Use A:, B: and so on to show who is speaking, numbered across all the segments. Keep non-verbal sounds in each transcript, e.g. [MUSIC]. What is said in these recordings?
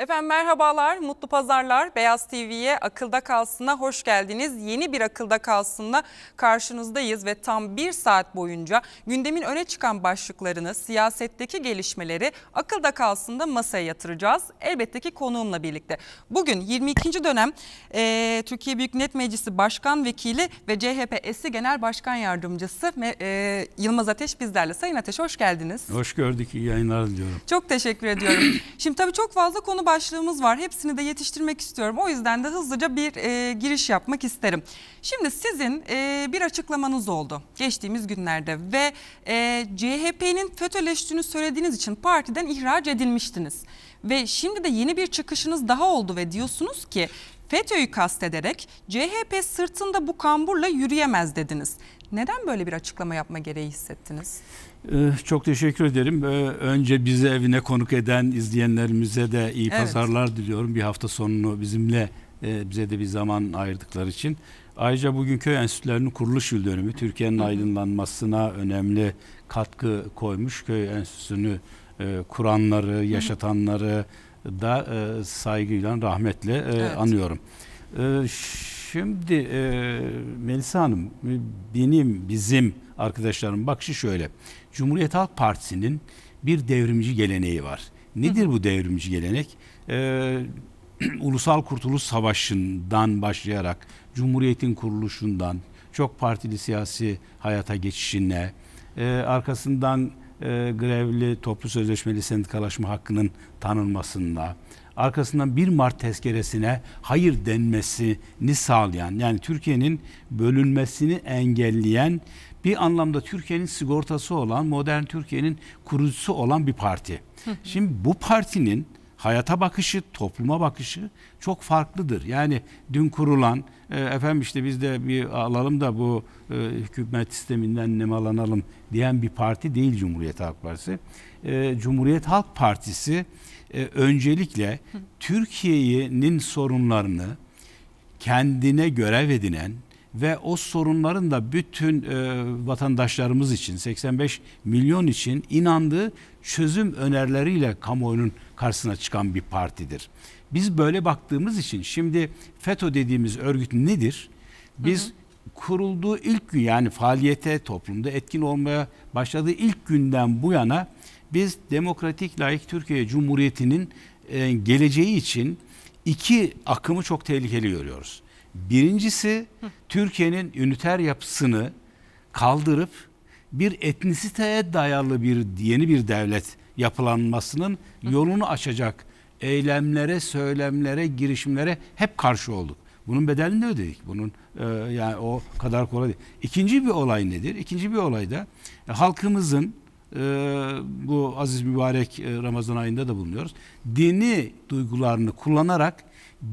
A: Efendim merhabalar, mutlu pazarlar. Beyaz TV'ye Akılda Kalsın'a hoş geldiniz. Yeni bir Akılda Kalsın'la karşınızdayız ve tam bir saat boyunca gündemin öne çıkan başlıklarını, siyasetteki gelişmeleri Akılda Kalsın'da masaya yatıracağız. Elbette ki konuğumla birlikte. Bugün 22. dönem e, Türkiye Büyük Millet Meclisi Başkan Vekili ve CHP eski Genel Başkan Yardımcısı e, Yılmaz Ateş bizlerle. Sayın Ateş hoş geldiniz.
B: Hoş gördük, iyi yayınlar diliyorum.
A: Çok teşekkür ediyorum. [CLEARS THROAT] Şimdi tabii çok fazla konu başlığımız var. Hepsini de yetiştirmek istiyorum. O yüzden de hızlıca bir e, giriş yapmak isterim. Şimdi sizin e, bir açıklamanız oldu geçtiğimiz günlerde ve e, CHP'nin FETÖ'leştiğini söylediğiniz için partiden ihraç edilmiştiniz. Ve şimdi de yeni bir çıkışınız daha oldu ve diyorsunuz ki FETÖ'yü kastederek CHP sırtında bu kamburla yürüyemez dediniz. Neden böyle bir açıklama yapma gereği hissettiniz?
B: Eh, çok teşekkür ederim. Eh, önce bizi evine konuk eden izleyenlerimize de iyi evet. pazarlar diliyorum. Bir hafta sonunu bizimle eh, bize de bir zaman ayırdıkları için. Ayrıca bugün köy enstitülerinin kuruluş yıl dönümü Türkiye'nin aydınlanmasına önemli katkı koymuş. Köy enstitüsünü kuranları, yaşatanları da saygıyla, rahmetle evet. anıyorum. Şimdi Melisa Hanım benim, bizim arkadaşlarım bakışı şöyle. Cumhuriyet Halk Partisi'nin bir devrimci geleneği var. Nedir bu devrimci gelenek? Ee, [CLEARS THROAT] Ulusal Kurtuluş Savaşı'ndan başlayarak Cumhuriyet'in kuruluşundan çok partili siyasi hayata geçişine e, arkasından e, grevli toplu sözleşmeli sendikalaşma hakkının tanınmasında arkasından 1 Mart tezkeresine hayır denmesini sağlayan yani Türkiye'nin bölünmesini engelleyen bir anlamda Türkiye'nin sigortası olan, modern Türkiye'nin kurucusu olan bir parti. Şimdi bu partinin hayata bakışı, topluma bakışı çok farklıdır. Yani dün kurulan e, efendim işte biz de bir alalım da bu e, hükümet sisteminden nemalanalım diyen bir parti değil Cumhuriyet Halk Partisi. E, Cumhuriyet Halk Partisi e, öncelikle Türkiye'nin sorunlarını kendine görev edinen ve o sorunların da bütün e, vatandaşlarımız için 85 milyon için inandığı çözüm önerileriyle kamuoyunun karşısına çıkan bir partidir. Biz böyle baktığımız için şimdi FETÖ dediğimiz örgüt nedir? Biz hı hı kurulduğu ilk gün yani faaliyete toplumda etkin olmaya başladığı ilk günden bu yana biz demokratik layık Türkiye Cumhuriyeti'nin e, geleceği için iki akımı çok tehlikeli görüyoruz. Birincisi Türkiye'nin üniter yapısını kaldırıp bir etnisiteye dayalı bir yeni bir devlet yapılanmasının yolunu açacak eylemlere, söylemlere, girişimlere hep karşı olduk. Bunun bedelini de ödedik. Bunun e, yani o kadar kolay değil. İkinci bir olay nedir? İkinci bir olay da e, halkımızın ee, bu aziz mübarek e, Ramazan ayında da bulunuyoruz. Dini duygularını kullanarak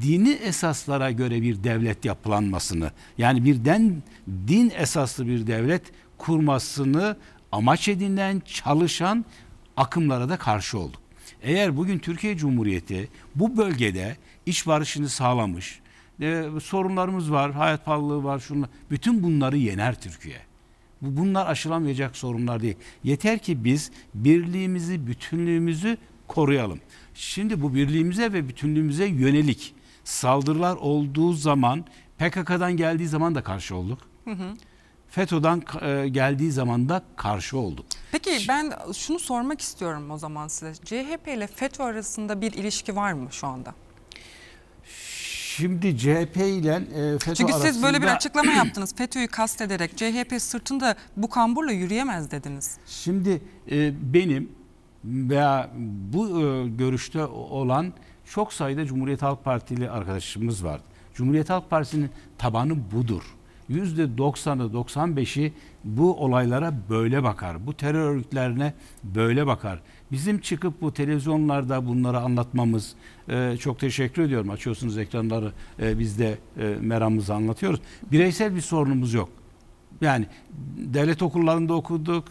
B: dini esaslara göre bir devlet yapılanmasını yani birden din esaslı bir devlet kurmasını amaç edinen çalışan akımlara da karşı olduk. Eğer bugün Türkiye Cumhuriyeti bu bölgede iç barışını sağlamış, e, sorunlarımız var, hayat pahalılığı var, şunlar, bütün bunları yener Türkiye. Bunlar aşılamayacak sorunlar değil. Yeter ki biz birliğimizi, bütünlüğümüzü koruyalım. Şimdi bu birliğimize ve bütünlüğümüze yönelik saldırılar olduğu zaman PKK'dan geldiği zaman da karşı olduk. Hı hı. FETÖ'den e, geldiği zaman da karşı
A: olduk. Peki ben şunu sormak istiyorum o zaman size. CHP ile FETÖ arasında bir ilişki var mı şu anda?
B: Şimdi CHP ile e, FETÖ Çünkü arasında... siz böyle bir açıklama yaptınız.
A: [CLEARS THROAT] FETÖ'yü kastederek CHP sırtında bu kamburla yürüyemez dediniz. Şimdi e, benim veya bu e, görüşte olan
B: çok sayıda Cumhuriyet Halk Partili arkadaşımız vardı. Cumhuriyet Halk Partisi'nin tabanı budur. Yüzde %90'ı 95'i bu olaylara böyle bakar. Bu terör örgütlerine böyle bakar. Bizim çıkıp bu televizyonlarda bunları anlatmamız e, çok teşekkür ediyorum. Açıyorsunuz ekranları e, biz de e, meramımızı anlatıyoruz. Bireysel bir sorunumuz yok. Yani devlet okullarında okuduk.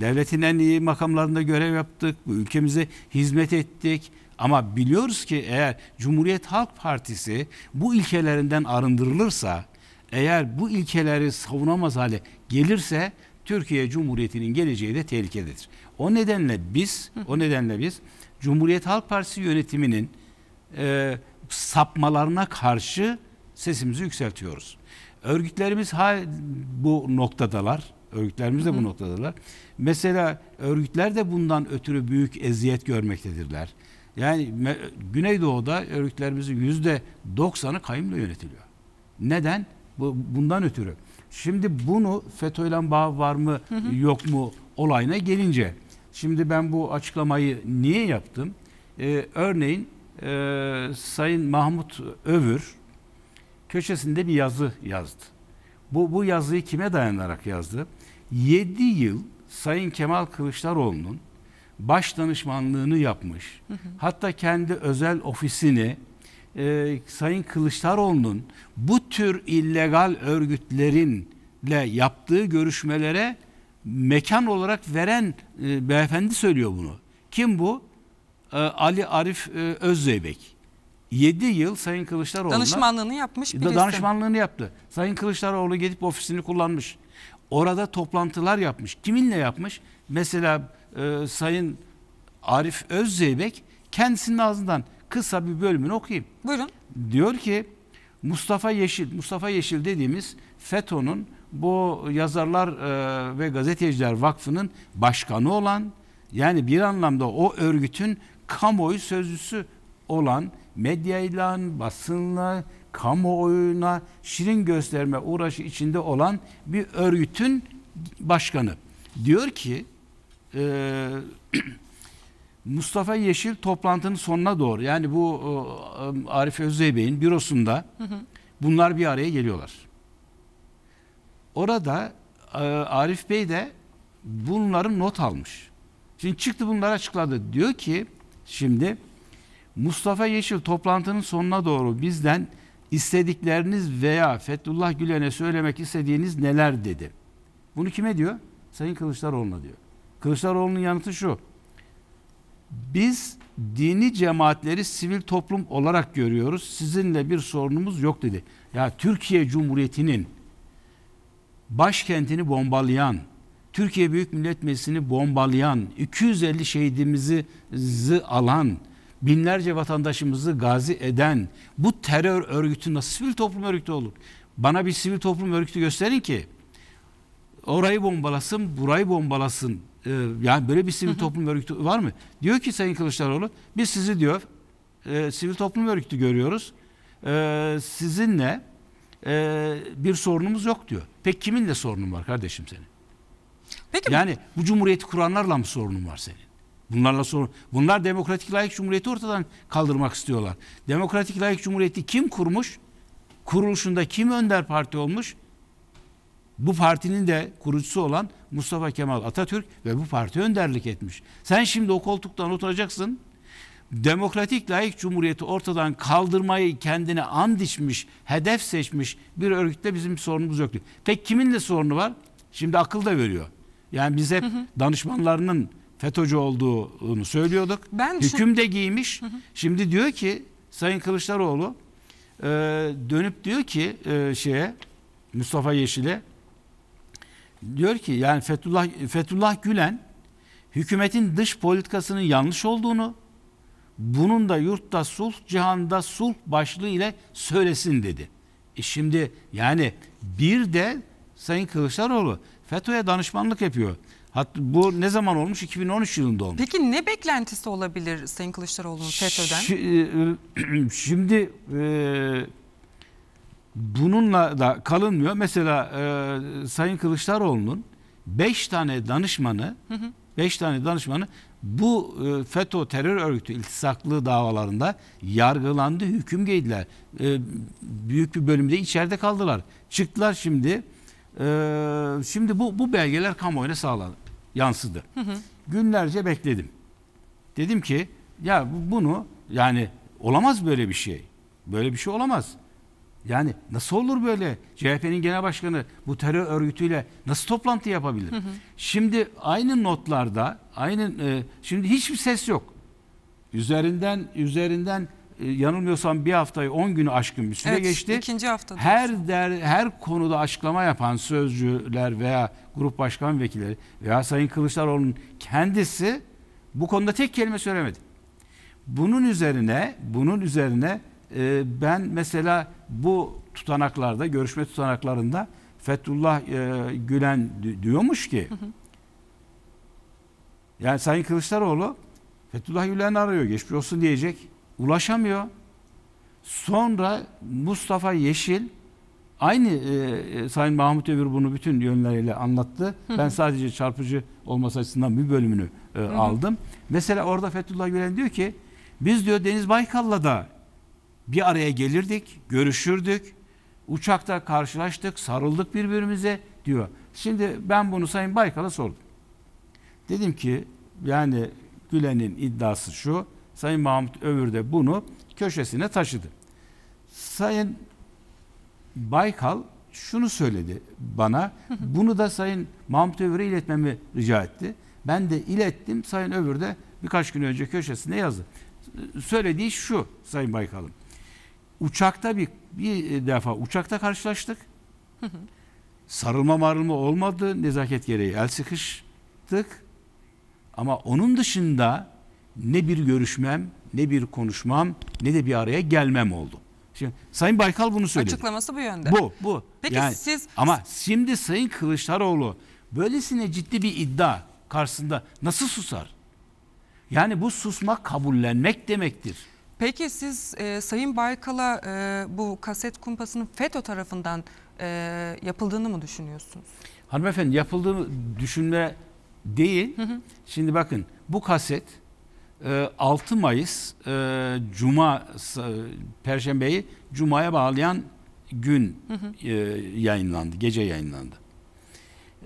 B: Devletin en iyi makamlarında görev yaptık. Bu ülkemize hizmet ettik. Ama biliyoruz ki eğer Cumhuriyet Halk Partisi bu ilkelerinden arındırılırsa, eğer bu ilkeleri savunamaz hale gelirse Türkiye Cumhuriyeti'nin geleceği de tehlikededir. O nedenle biz o nedenle biz Cumhuriyet Halk Partisi yönetiminin e, sapmalarına karşı sesimizi yükseltiyoruz. Örgütlerimiz ha, bu noktadalar. Örgütlerimiz de bu noktadalar. Mesela örgütler de bundan ötürü büyük eziyet görmektedirler. Yani Güneydoğu'da örgütlerimizin yüzde doksanı kayımla yönetiliyor. Neden? Bu, bundan ötürü. Şimdi bunu FETÖ'yle bağ var mı hı hı. yok mu olayına gelince Şimdi ben bu açıklamayı niye yaptım? Ee, örneğin e, Sayın Mahmut Övür köşesinde bir yazı yazdı. Bu, bu yazıyı kime dayanarak yazdı? 7 yıl Sayın Kemal Kılıçdaroğlu'nun baş danışmanlığını yapmış. Hı hı. Hatta kendi özel ofisini e, Sayın Kılıçdaroğlu'nun bu tür illegal örgütlerinle yaptığı görüşmelere mekan olarak veren e, beyefendi söylüyor bunu. Kim bu? E, Ali Arif e, Özzeybek. 7 yıl Sayın Kılıçdaroğlu'na danışmanlığını
A: yapmış birisi. Danışmanlığını
B: yaptı. Sayın Kılıçdaroğlu gidip ofisini kullanmış. Orada toplantılar yapmış. Kiminle yapmış? Mesela e, Sayın Arif Özzeybek kendisinin ağzından kısa bir bölümünü okuyayım. Buyurun. Diyor ki Mustafa Yeşil, Mustafa Yeşil dediğimiz FETÖ'nün bu yazarlar e, ve gazeteciler vakfının başkanı olan yani bir anlamda o örgütün kamuoyu sözcüsü olan medyayla, basınla, kamuoyuna şirin gösterme uğraşı içinde olan bir örgütün başkanı. Diyor ki e, [CLEARS THROAT] Mustafa Yeşil toplantının sonuna doğru yani bu e, Arif Özdebey'in bürosunda hı hı. bunlar bir araya geliyorlar. Orada e, Arif Bey de bunların not almış. Şimdi çıktı bunları açıkladı. Diyor ki şimdi Mustafa Yeşil toplantının sonuna doğru bizden istedikleriniz veya Fethullah Gülen'e söylemek istediğiniz neler dedi. Bunu kime diyor? Sayın Kılıçdaroğlu'na diyor. Kılıçdaroğlu'nun yanıtı şu. Biz dini cemaatleri sivil toplum olarak görüyoruz. Sizinle bir sorunumuz yok dedi. Ya Türkiye Cumhuriyeti'nin başkentini bombalayan, Türkiye Büyük Millet Meclisi'ni bombalayan, 250 şehidimizi alan, binlerce vatandaşımızı gazi eden bu terör örgütü nasıl sivil toplum örgütü olur? Bana bir sivil toplum örgütü gösterin ki orayı bombalasın, burayı bombalasın. Ee, yani böyle bir sivil hı hı. toplum örgütü var mı? Diyor ki Sayın Kılıçdaroğlu biz sizi diyor e, sivil toplum örgütü görüyoruz. E, sizinle e, bir sorunumuz yok diyor. Peki kiminle sorunun var kardeşim senin? Peki, yani bu cumhuriyeti kuranlarla mı sorunun var senin? Bunlarla sorun. Bunlar demokratik layık cumhuriyeti ortadan kaldırmak istiyorlar. Demokratik layık cumhuriyeti kim kurmuş? Kuruluşunda kim önder parti olmuş? Bu partinin de kurucusu olan Mustafa Kemal Atatürk ve bu parti önderlik etmiş. Sen şimdi o koltuktan oturacaksın demokratik layık cumhuriyeti ortadan kaldırmayı kendine and içmiş, hedef seçmiş bir örgütle bizim sorunumuz yoktu. Pek kiminle sorunu var? Şimdi akıl da veriyor. Yani biz hep hı hı. danışmanlarının FETÖ'cü olduğunu söylüyorduk. Ben Hüküm de giymiş. Hı hı. Şimdi diyor ki Sayın Kılıçdaroğlu e, dönüp diyor ki e, şeye Mustafa Yeşil'e diyor ki yani Fethullah, Fethullah Gülen hükümetin dış politikasının yanlış olduğunu bunun da yurtta sulh, cihanda sulh başlığı ile söylesin dedi. E şimdi yani bir de Sayın Kılıçdaroğlu FETÖ'ye danışmanlık yapıyor. Hatta bu ne zaman olmuş? 2013 yılında olmuş.
A: Peki ne beklentisi olabilir Sayın Kılıçdaroğlu'nun FETÖ'den?
B: E, [CLEARS THROAT] şimdi e, bununla da kalınmıyor. Mesela e, Sayın Kılıçdaroğlu'nun 5 tane danışmanı 5 tane danışmanı bu e, FETÖ terör örgütü iltisaklı davalarında yargılandı, hüküm giydiler. E, büyük bir bölümde içeride kaldılar. Çıktılar şimdi. E, şimdi bu, bu belgeler kamuoyuna sağladı, yansıdı. Hı hı. Günlerce bekledim. Dedim ki ya bunu yani olamaz böyle bir şey. Böyle bir şey olamaz. Yani nasıl olur böyle? CHP'nin genel başkanı bu terör örgütüyle nasıl toplantı yapabilir? Hı hı. Şimdi aynı notlarda, aynı e, şimdi hiçbir ses yok. Üzerinden üzerinden e, yanılmıyorsam bir haftayı 10 günü aşkın bir süre evet, geçti. ikinci hafta. Her der her konuda açıklama yapan sözcüler veya grup başkan vekilleri veya Sayın Kılıçdaroğlu'nun kendisi bu konuda tek kelime söylemedi. Bunun üzerine bunun üzerine e, ben mesela bu tutanaklarda, görüşme tutanaklarında Fethullah e, Gülen diyormuş ki hı hı. yani Sayın Kılıçdaroğlu Fethullah Gülen'i arıyor geçmiş olsun diyecek. Ulaşamıyor. Sonra Mustafa Yeşil aynı e, e Sayın Mahmut Ömür bunu bütün yönleriyle anlattı. Hı hı. Ben sadece çarpıcı olması açısından bir bölümünü e, hı hı. aldım. Mesela orada Fethullah Gülen diyor ki biz diyor Deniz Baykal'la da bir araya gelirdik, görüşürdük. Uçakta karşılaştık, sarıldık birbirimize diyor. Şimdi ben bunu Sayın Baykal'a sordum. Dedim ki yani Gülen'in iddiası şu. Sayın Mahmut Övür de bunu köşesine taşıdı. Sayın Baykal şunu söyledi bana. [LAUGHS] Bunu da Sayın Mahmut Övür'e iletmemi rica etti. Ben de ilettim. Sayın Övür de birkaç gün önce köşesine yazdı. Söylediği şu Sayın Baykal'ım. Uçakta bir, bir defa uçakta karşılaştık. Sarılma marılma olmadı nezaket gereği. El sıkıştık. Ama onun dışında ne bir görüşmem, ne bir konuşmam, ne de bir araya gelmem oldu. Şimdi Sayın Baykal bunu söyledi. Açıklaması
A: bu yönde. Bu, bu. Peki yani, siz
B: ama şimdi Sayın Kılıçdaroğlu böylesine ciddi bir iddia karşısında nasıl susar? Yani bu susmak kabullenmek demektir.
A: Peki siz e, Sayın Baykal'a e, bu kaset kumpasının FETÖ tarafından e, yapıldığını mı düşünüyorsunuz?
B: Hanımefendi yapıldığını düşünme değil. Hı hı. Şimdi bakın bu kaset e, 6 Mayıs e, Cuma Perşembeyi Cuma'ya bağlayan gün hı hı. E, yayınlandı. Gece yayınlandı.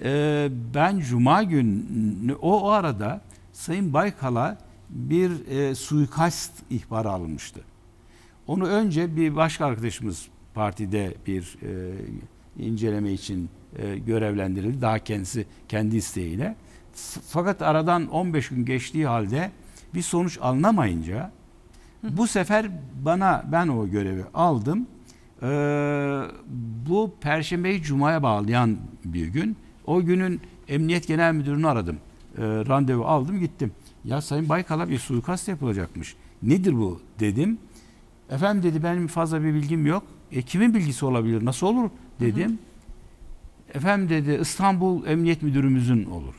B: E, ben Cuma günü o, o arada Sayın Baykal'a bir e, suikast ihbarı alınmıştı. Onu önce bir başka arkadaşımız partide bir e, inceleme için e, görevlendirildi. Daha kendisi kendi isteğiyle. Fakat aradan 15 gün geçtiği halde bir sonuç alınamayınca bu sefer bana ben o görevi aldım. Ee, bu Perşembeyi Cuma'ya bağlayan bir gün. O günün Emniyet Genel Müdürünü aradım. Ee, randevu aldım gittim. Ya Sayın Baykal'a bir e, suikast yapılacakmış. Nedir bu dedim. Efendim dedi benim fazla bir bilgim yok. E kimin bilgisi olabilir? Nasıl olur? Dedim. Hı hı. Efendim dedi İstanbul Emniyet Müdürümüzün olur.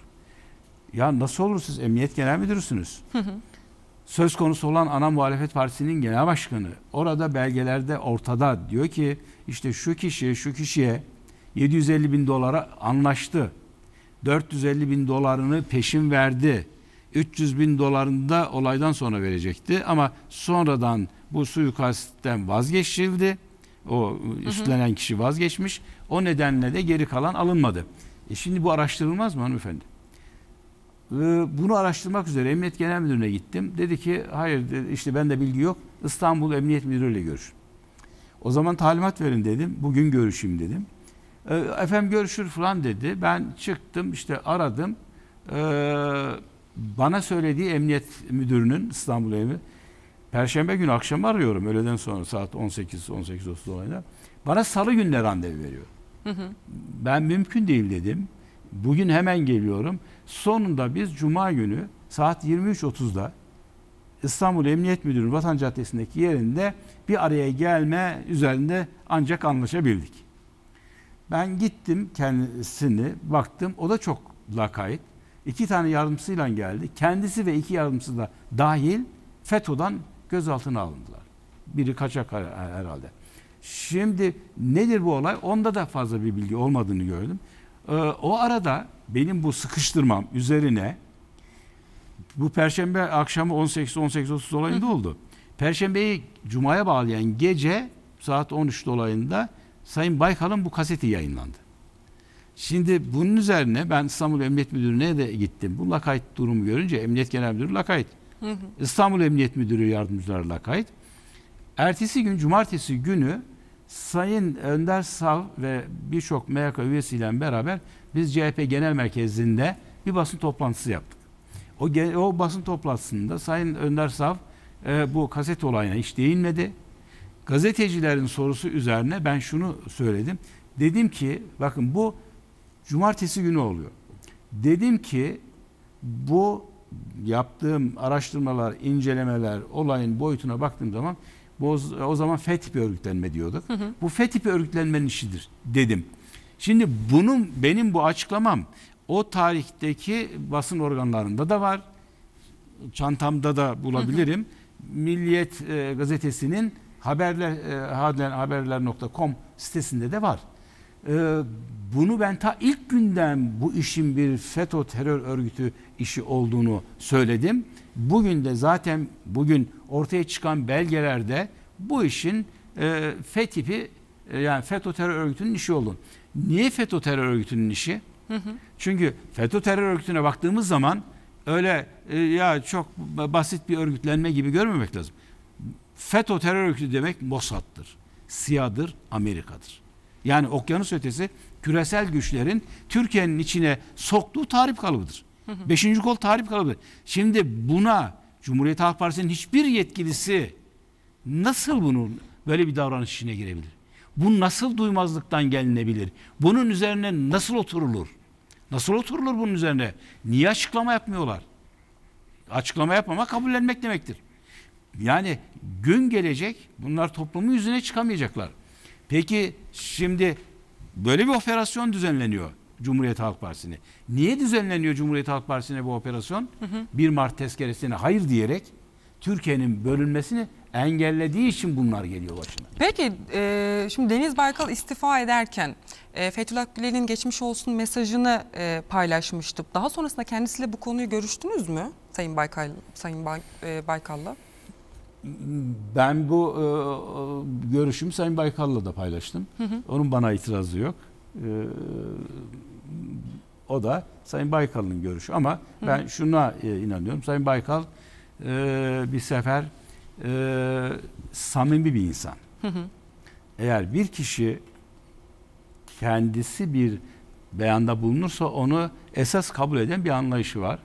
B: Ya nasıl olur siz Emniyet Genel Müdürsünüz? Hı hı. Söz konusu olan ana muhalefet partisinin genel başkanı. Orada belgelerde ortada diyor ki işte şu kişiye şu kişiye 750 bin dolara anlaştı. 450 bin dolarını peşin verdi 300 bin dolarını da olaydan sonra verecekti ama sonradan bu suikastten vazgeçildi. O üstlenen hı hı. kişi vazgeçmiş. O nedenle de geri kalan alınmadı. E şimdi bu araştırılmaz mı hanımefendi? Ee, bunu araştırmak üzere Emniyet Genel Müdürü'ne gittim. Dedi ki hayır dedi, işte bende bilgi yok. İstanbul Emniyet Müdürü ile görüş. O zaman talimat verin dedim. Bugün görüşeyim dedim. Ee, efendim görüşür falan dedi. Ben çıktım işte aradım. Eee bana söylediği emniyet müdürünün İstanbul evi Perşembe günü akşam arıyorum öğleden sonra saat 18 18.30 olayla. Bana salı gününe randevu veriyor. Hı hı. Ben mümkün değil dedim. Bugün hemen geliyorum. Sonunda biz cuma günü saat 23.30'da İstanbul Emniyet Müdürü Vatan Caddesi'ndeki yerinde bir araya gelme üzerinde ancak anlaşabildik. Ben gittim kendisini baktım o da çok lakayt iki tane yardımcısıyla geldi. Kendisi ve iki yardımcısı da dahil FETÖ'den gözaltına alındılar. Biri kaçak herhalde. Şimdi nedir bu olay? Onda da fazla bir bilgi olmadığını gördüm. Ee, o arada benim bu sıkıştırmam üzerine bu perşembe akşamı 18-18.30 dolayında oldu. Perşembeyi cumaya bağlayan gece saat 13 dolayında Sayın Baykal'ın bu kaseti yayınlandı. Şimdi bunun üzerine ben İstanbul Emniyet Müdürü'ne de gittim. Bu lakayt durumu görünce Emniyet Genel Müdürü lakayt. İstanbul Emniyet Müdürü yardımcıları lakayt. Ertesi gün cumartesi günü Sayın Önder Sav ve birçok MHK üyesiyle beraber biz CHP Genel Merkezi'nde bir basın toplantısı yaptık. O, o basın toplantısında Sayın Önder Sav e, bu kaset olayına hiç değinmedi. Gazetecilerin sorusu üzerine ben şunu söyledim. Dedim ki bakın bu Cumartesi günü oluyor. Dedim ki bu yaptığım araştırmalar, incelemeler, olayın boyutuna baktığım zaman boz, o zaman F örgütlenme diyorduk. Hı hı. Bu F örgütlenmenin işidir dedim. Şimdi bunun benim bu açıklamam o tarihteki basın organlarında da var. Çantamda da bulabilirim. Hı hı. Milliyet e, gazetesinin haberler e, haberler.com sitesinde de var e, bunu ben ta ilk günden bu işin bir FETÖ terör örgütü işi olduğunu söyledim. Bugün de zaten bugün ortaya çıkan belgelerde bu işin e, FETÖ'yi e, yani FETÖ terör örgütünün işi olun. Niye FETÖ terör örgütünün işi? Hı hı. Çünkü FETÖ terör örgütüne baktığımız zaman öyle e, ya çok basit bir örgütlenme gibi görmemek lazım. FETÖ terör örgütü demek Mossad'dır, SİA'dır, Amerika'dır yani okyanus ötesi küresel güçlerin Türkiye'nin içine soktuğu tarif kalıbıdır. Beşinci kol tarif kalıbı. Şimdi buna Cumhuriyet Halk Partisi'nin hiçbir yetkilisi nasıl bunun böyle bir davranış içine girebilir? Bu nasıl duymazlıktan gelinebilir? Bunun üzerine nasıl oturulur? Nasıl oturulur bunun üzerine? Niye açıklama yapmıyorlar? Açıklama yapmama kabullenmek demektir. Yani gün gelecek bunlar toplumu yüzüne çıkamayacaklar. Peki şimdi böyle bir operasyon düzenleniyor Cumhuriyet Halk Partisi'ne. Niye düzenleniyor Cumhuriyet Halk Partisi'ne bu operasyon? Hı hı. 1 Mart tezkeresine hayır diyerek Türkiye'nin bölünmesini engellediği için bunlar geliyor başına.
A: Peki e, şimdi Deniz Baykal istifa ederken e, Fethullah Gülen'in geçmiş olsun mesajını e, paylaşmıştık. Daha sonrasında kendisiyle bu konuyu görüştünüz mü Sayın Baykal Sayın Bay, e, Baykal'la?
B: Ben bu e, e, görüşümü Sayın Baykal'la da paylaştım. Hı hı. Onun bana itirazı yok. E, o da Sayın Baykal'ın görüşü. Ama hı. ben şuna e, inanıyorum. Sayın Baykal e, bir sefer e, samimi bir insan. Hı hı. Eğer bir kişi kendisi bir beyanda bulunursa onu esas kabul eden bir anlayışı var.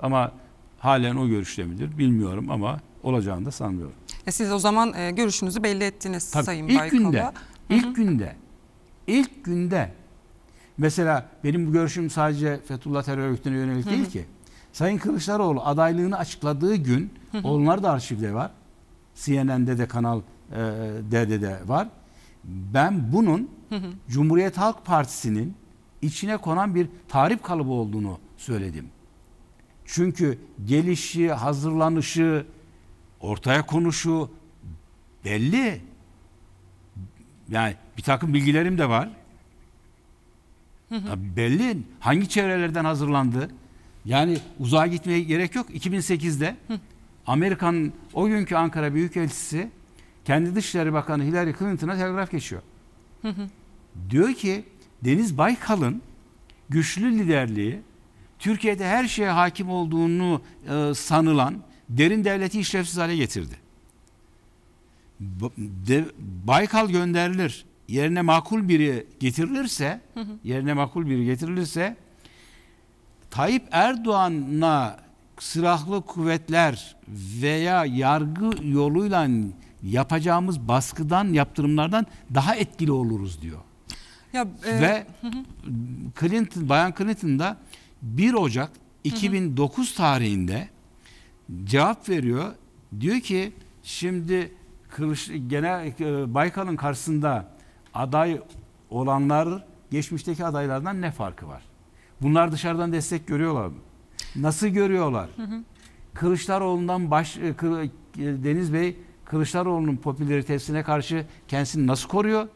B: Ama halen o görüşte midir bilmiyorum ama olacağını da sanmıyorum.
A: E siz o zaman e, görüşünüzü belli ettiniz Tabii Sayın ilk Baykal'a. Günde,
B: Hı -hı. günde, ilk günde mesela benim bu görüşüm sadece Fethullah terör örgütüne yönelik Hı -hı. değil ki. Sayın Kılıçdaroğlu adaylığını açıkladığı gün Hı -hı. onlar da arşivde var. CNN'de de Kanal e, D'de de var. Ben bunun hı hı. Cumhuriyet Halk Partisi'nin içine konan bir tarif kalıbı olduğunu söyledim. Çünkü gelişi, hazırlanışı, ortaya konuşu belli. Yani bir takım bilgilerim de var. Hı hı. belli. Hangi çevrelerden hazırlandı? Yani uzağa gitmeye gerek yok. 2008'de hı. Amerika'nın o günkü Ankara Büyükelçisi kendi Dışişleri Bakanı Hillary Clinton'a telgraf geçiyor. Hı hı. Diyor ki Deniz Baykal'ın güçlü liderliği Türkiye'de her şeye hakim olduğunu e, sanılan derin devleti işlevsiz hale getirdi. Baykal gönderilir. Yerine makul biri getirilirse, yerine makul biri getirilirse Tayyip Erdoğan'la silahlı kuvvetler veya yargı yoluyla yapacağımız baskıdan, yaptırımlardan daha etkili oluruz diyor.
A: Ya, e, Ve hı hı.
B: Clinton, Bayan Clinton da 1 Ocak 2009 hı hı. tarihinde cevap veriyor. Diyor ki şimdi Kılıç, genel e, Baykal'ın karşısında aday olanlar geçmişteki adaylardan ne farkı var? Bunlar dışarıdan destek görüyorlar mı? Nasıl görüyorlar? Hı Kılıçdaroğlu'ndan baş e, e, Deniz Bey Kılıçdaroğlu'nun popülaritesine karşı kendisini nasıl koruyor?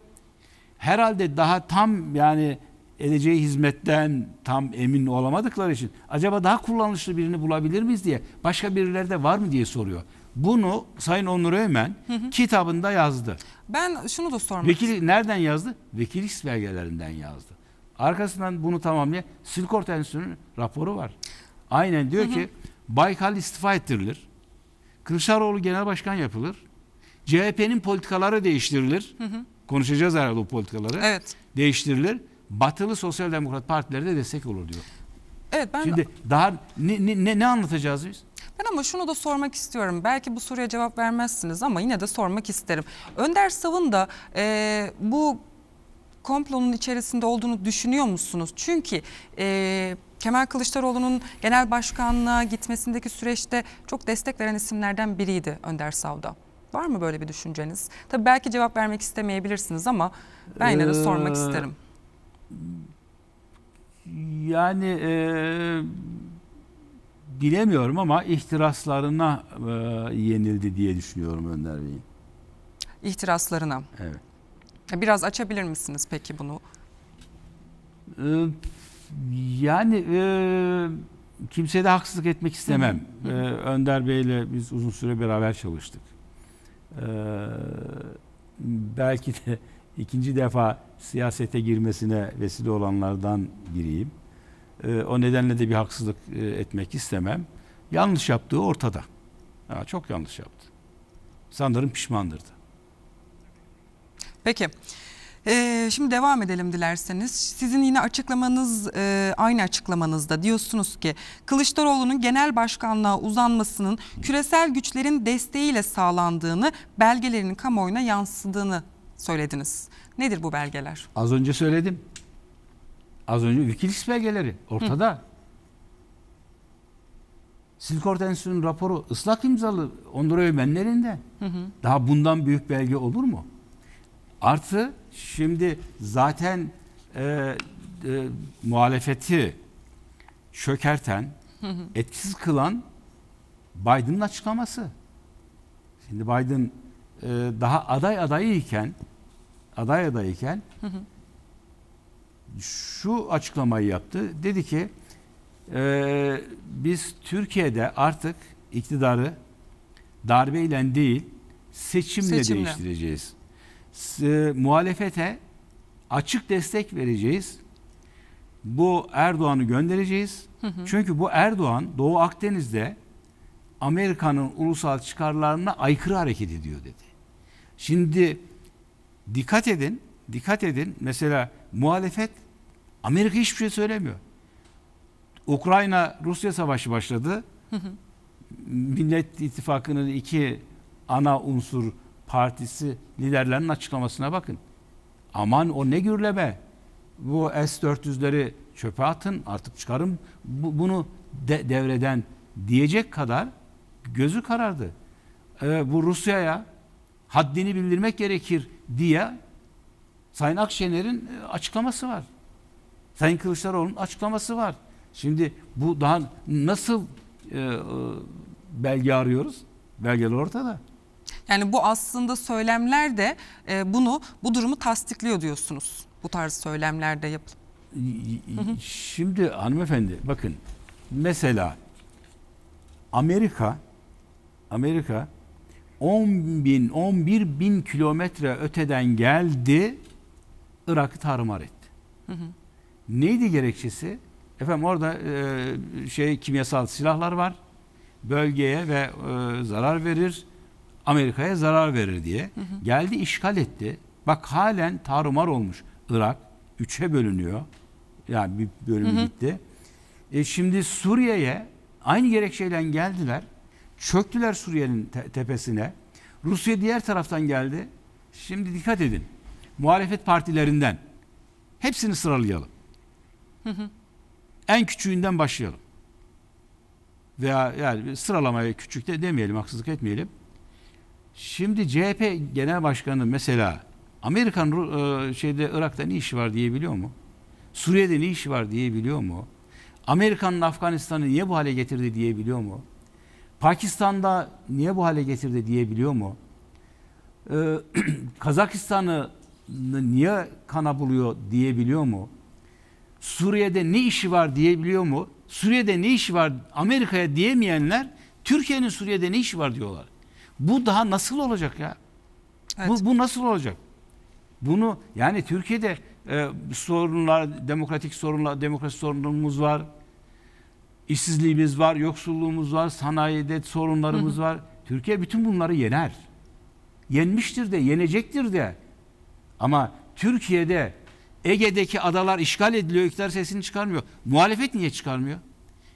B: Herhalde daha tam yani edeceği hizmetten tam emin olamadıkları için acaba daha kullanışlı birini bulabilir miyiz diye başka birileri de var mı diye soruyor. Bunu Sayın Onur Öğmen hı hı. kitabında yazdı.
A: Ben şunu da sormak Vekil,
B: istiyorum. Nereden yazdı? Wikileaks belgelerinden yazdı. Arkasından bunu tamamlayan Silkort Enstitüsü'nün raporu var. Aynen diyor hı hı. ki Baykal istifa ettirilir. Kılıçdaroğlu genel başkan yapılır. CHP'nin politikaları değiştirilir. Hı hı. Konuşacağız herhalde o politikaları. Evet. Değiştirilir batılı sosyal demokrat partilere de destek olur diyor. Evet ben Şimdi daha ne,
A: ne, ne, ne anlatacağız biz? Ben ama şunu da sormak istiyorum. Belki bu soruya cevap vermezsiniz ama yine de sormak isterim. Önder Sav'ın da e, bu komplonun içerisinde olduğunu düşünüyor musunuz? Çünkü e, Kemal Kılıçdaroğlu'nun genel başkanlığa gitmesindeki süreçte çok destek veren isimlerden biriydi Önder Sav'da. Var mı böyle bir düşünceniz? Tabii belki cevap vermek istemeyebilirsiniz ama ben yine de sormak ee, isterim
B: yani e, bilemiyorum ama ihtiraslarına e, yenildi diye düşünüyorum Önder Bey'in.
A: İhtiraslarına. Evet. Biraz açabilir misiniz peki bunu?
B: E, yani e, kimseye de haksızlık etmek istemem. Hı hı. E, Önder Bey'le biz uzun süre beraber çalıştık. E, belki de ikinci defa siyasete girmesine vesile olanlardan gireyim. Ee, o nedenle de bir haksızlık e, etmek istemem. Yanlış yaptığı ortada. Ha, çok yanlış yaptı. Sanırım pişmandırdı.
A: Peki. Ee, şimdi devam edelim dilerseniz. Sizin yine açıklamanız e, aynı açıklamanızda diyorsunuz ki Kılıçdaroğlu'nun genel başkanlığa uzanmasının küresel güçlerin desteğiyle sağlandığını, belgelerinin kamuoyuna yansıdığını söylediniz. Nedir bu belgeler?
B: Az önce söyledim. Az önce Wikileaks belgeleri ortada. Hı. Silkort Enstitüsü'nün raporu ıslak imzalı Onur Öğmen'in elinde. Daha bundan büyük belge olur mu? Artı şimdi zaten e, e, muhalefeti çökerten, hı hı. etkisiz kılan Biden'ın açıklaması. Şimdi Biden e, daha aday adayı iken aday adayken hı hı. şu açıklamayı yaptı. Dedi ki e, biz Türkiye'de artık iktidarı darbeyle değil seçimle, seçimle. değiştireceğiz. E, muhalefete açık destek vereceğiz. Bu Erdoğan'ı göndereceğiz. Hı hı. Çünkü bu Erdoğan Doğu Akdeniz'de Amerika'nın ulusal çıkarlarına aykırı hareket ediyor dedi. Şimdi Dikkat edin, dikkat edin. Mesela muhalefet Amerika hiçbir şey söylemiyor. Ukrayna Rusya savaşı başladı. Millet İttifakı'nın iki ana unsur partisi liderlerinin açıklamasına bakın. Aman o ne gürleme. Bu S-400'leri çöpe atın artık çıkarım bu, bunu de, devreden diyecek kadar gözü karardı. Ee, bu Rusya'ya haddini bildirmek gerekir diye Sayın Akşener'in e, açıklaması var. Sayın Kılıçdaroğlu'nun açıklaması var. Şimdi bu daha nasıl e, e, belge arıyoruz? Belgeler ortada.
A: Yani bu aslında söylemler de e, bunu bu durumu tasdikliyor diyorsunuz. Bu tarz söylemlerde yapılıyor.
B: Şimdi hanımefendi bakın mesela Amerika Amerika 10 bin, 11 bin kilometre öteden geldi, Irak'ı tarumar etti. Hı hı. Neydi gerekçesi? Efendim orada e, şey kimyasal silahlar var, bölgeye ve e, zarar verir, Amerika'ya zarar verir diye. Hı hı. Geldi işgal etti. Bak halen tarumar olmuş Irak. Üçe bölünüyor. Yani bir bölümü hı hı. gitti. E şimdi Suriye'ye aynı gerekçeyle geldiler. Çöktüler Suriye'nin te- tepesine. Rusya diğer taraftan geldi. Şimdi dikkat edin. Muhalefet partilerinden hepsini sıralayalım. En küçüğünden başlayalım. Veya yani sıralamaya küçük de demeyelim, haksızlık etmeyelim. Şimdi CHP Genel Başkanı mesela Amerikan e, şeyde Irak'ta ne işi var diyebiliyor mu? Suriye'de ne işi var diyebiliyor mu? Amerikan'ın Afganistan'ı niye bu hale getirdi diyebiliyor mu? Pakistan'da niye bu hale getirdi diyebiliyor mu? Ee, [CLEARS THROAT] Kazakistan'ı niye kana buluyor diyebiliyor mu? Suriye'de ne işi var diyebiliyor mu? Suriye'de ne işi var Amerika'ya diyemeyenler Türkiye'nin Suriye'de ne işi var diyorlar. Bu daha nasıl olacak ya? Evet. Bu, bu nasıl olacak? Bunu yani Türkiye'de e, sorunlar, demokratik sorunlar, demokrasi sorunumuz var. İşsizliğimiz var, yoksulluğumuz var, sanayide sorunlarımız hı hı. var. Türkiye bütün bunları yener. Yenmiştir de, yenecektir de. Ama Türkiye'de Ege'deki adalar işgal ediliyor, iktidar sesini çıkarmıyor. Muhalefet niye çıkarmıyor?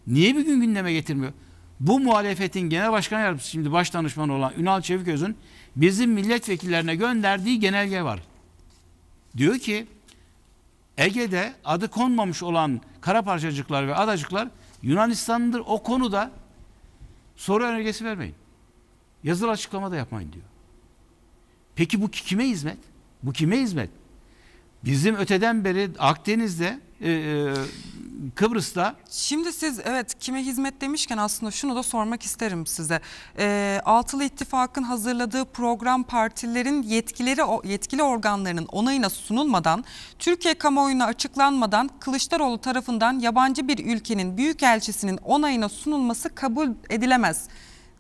B: Niye bir gün gündeme getirmiyor? Bu muhalefetin genel başkan yardımcısı şimdi baş danışmanı olan Ünal Çeviköz'ün bizim milletvekillerine gönderdiği genelge var. Diyor ki Ege'de adı konmamış olan kara parçacıklar ve adacıklar Yunanistan'dır o konuda soru önergesi vermeyin. Yazılı açıklama da yapmayın diyor. Peki bu kime hizmet? Bu kime hizmet? Bizim öteden beri
A: Akdeniz'de e, e, Kıbrıs'ta. Şimdi siz evet kime hizmet demişken aslında şunu da sormak isterim size. E, Altılı İttifak'ın hazırladığı program partilerin yetkileri yetkili organlarının onayına sunulmadan, Türkiye kamuoyuna açıklanmadan Kılıçdaroğlu tarafından yabancı bir ülkenin büyükelçisinin onayına sunulması kabul edilemez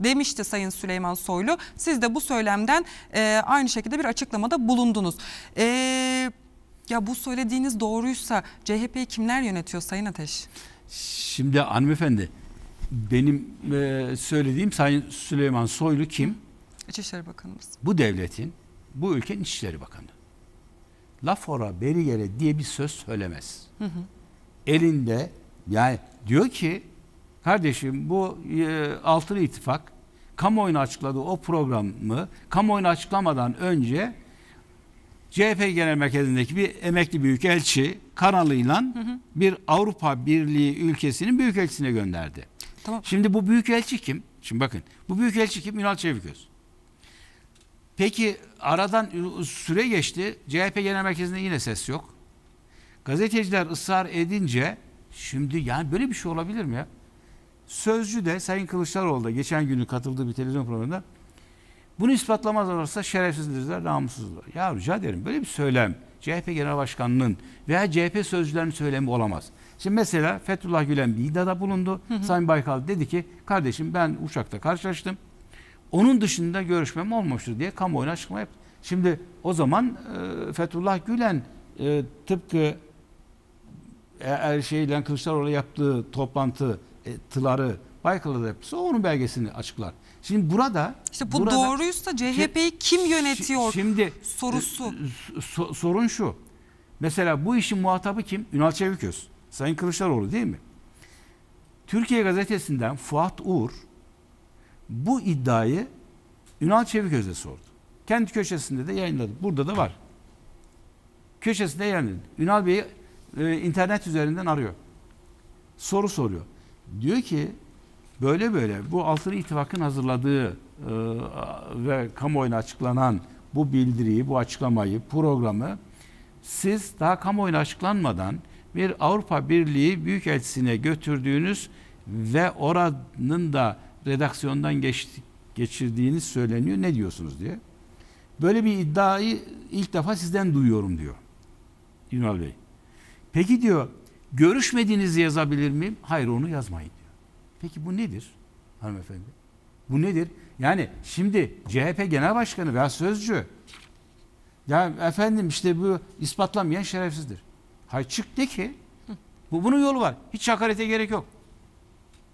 A: demişti Sayın Süleyman Soylu. Siz de bu söylemden e, aynı şekilde bir açıklamada bulundunuz. Eee ya bu söylediğiniz doğruysa CHP'yi kimler yönetiyor Sayın Ateş?
B: Şimdi hanımefendi benim e, söylediğim Sayın Süleyman Soylu kim?
A: İçişleri Bakanımız.
B: Bu devletin, bu ülkenin İçişleri Bakanı. Lafora beri gele diye bir söz söylemez. Hı hı. Elinde yani diyor ki kardeşim bu e, altılı ittifak kamuoyuna açıkladığı o programı kamuoyuna açıklamadan önce CHP Genel Merkezi'ndeki bir emekli büyükelçi kanalıyla hı hı. bir Avrupa Birliği ülkesinin büyükelçisine gönderdi. Tamam. Şimdi bu büyükelçi kim? Şimdi bakın bu büyükelçi kim? Ünal Çeviköz. Peki aradan süre geçti. CHP Genel Merkezi'nde yine ses yok. Gazeteciler ısrar edince şimdi yani böyle bir şey olabilir mi ya? Sözcü de Sayın Kılıçdaroğlu da geçen günü katıldığı bir televizyon programında bunu ispatlamazlarsa şerefsizdirler, namussuzlar. Ya rica ederim böyle bir söylem CHP Genel Başkanı'nın veya CHP sözcülerinin söylemi olamaz. Şimdi mesela Fethullah Gülen bir iddiada bulundu. Hı hı. Sayın Baykal dedi ki kardeşim ben uçakta karşılaştım. Onun dışında görüşmem olmamıştır diye kamuoyuna açıklama yaptı. Şimdi o zaman e, Fethullah Gülen e, tıpkı e, er, şeyle Kılıçdaroğlu yaptığı toplantı e, tıları Baykal'da da yapsa onun belgesini açıklar. Şimdi burada... İşte bu burada, doğruysa CHP'yi kim yönetiyor şimdi, e, sorusu. E, sorun şu. Mesela bu işin muhatabı kim? Ünal Çeviköz. Sayın Kılıçdaroğlu değil mi? Türkiye Gazetesi'nden Fuat Uğur bu iddiayı Ünal Çeviköz'e sordu. Kendi köşesinde de yayınladı. Burada da var. Köşesinde yayınladı. Ünal Bey'i e, internet üzerinden arıyor. Soru soruyor. Diyor ki Böyle böyle bu Altılı İttifak'ın hazırladığı e, ve kamuoyuna açıklanan bu bildiriyi, bu açıklamayı, programı siz daha kamuoyuna açıklanmadan bir Avrupa Birliği Büyükelçisi'ne götürdüğünüz ve oranın da redaksiyondan geçti, geçirdiğiniz söyleniyor. Ne diyorsunuz diye. Böyle bir iddiayı ilk defa sizden duyuyorum diyor Yunan Bey. Peki diyor görüşmediğinizi yazabilir miyim? Hayır onu yazmayın. Peki bu nedir hanımefendi? Bu nedir? Yani şimdi CHP Genel Başkanı veya sözcü ya efendim işte bu ispatlamayan şerefsizdir. Hay çık de ki bu, bunun yolu var. Hiç hakarete gerek yok.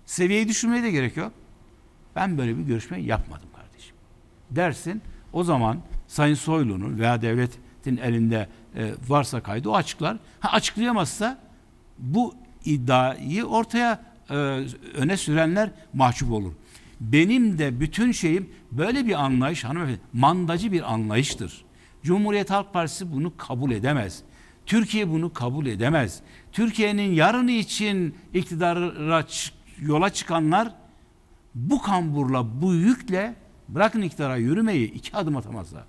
B: Seviyeyi düşünmeye de gerek yok. Ben böyle bir görüşme yapmadım kardeşim. Dersin o zaman Sayın Soylu'nun veya devletin elinde e, varsa kaydı o açıklar. Ha, açıklayamazsa bu iddiayı ortaya e, öne sürenler mahcup olur. Benim de bütün şeyim böyle bir anlayış hanımefendi mandacı bir anlayıştır. Cumhuriyet Halk Partisi bunu kabul edemez. Türkiye bunu kabul edemez. Türkiye'nin yarını için iktidara yola çıkanlar bu kamburla, bu yükle bırakın iktidara yürümeyi iki adım atamazlar.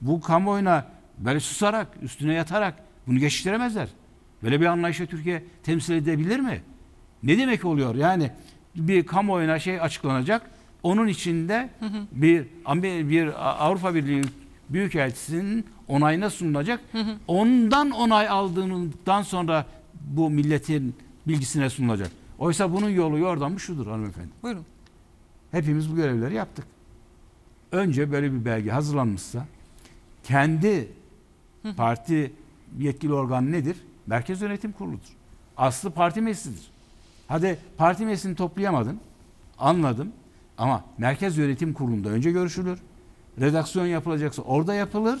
B: Bu kamuoyuna böyle susarak, üstüne yatarak bunu geçiştiremezler. Böyle bir anlayışla Türkiye temsil edebilir mi? Ne demek oluyor? Yani bir kamuoyuna şey açıklanacak. Onun içinde hı hı. bir bir Avrupa Birliği Büyükelçisi'nin onayına sunulacak. Hı hı. Ondan onay aldığından sonra bu milletin bilgisine sunulacak. Oysa bunun yolu yordamı şudur hanımefendi. Buyurun. Hepimiz bu görevleri yaptık. Önce böyle bir belge hazırlanmışsa kendi hı hı. parti yetkili organı nedir? Merkez Yönetim Kurulu'dur. Aslı parti meclisidir. Hadi parti meclisini toplayamadın. Anladım. Ama merkez yönetim kurulunda önce görüşülür. Redaksiyon yapılacaksa orada yapılır.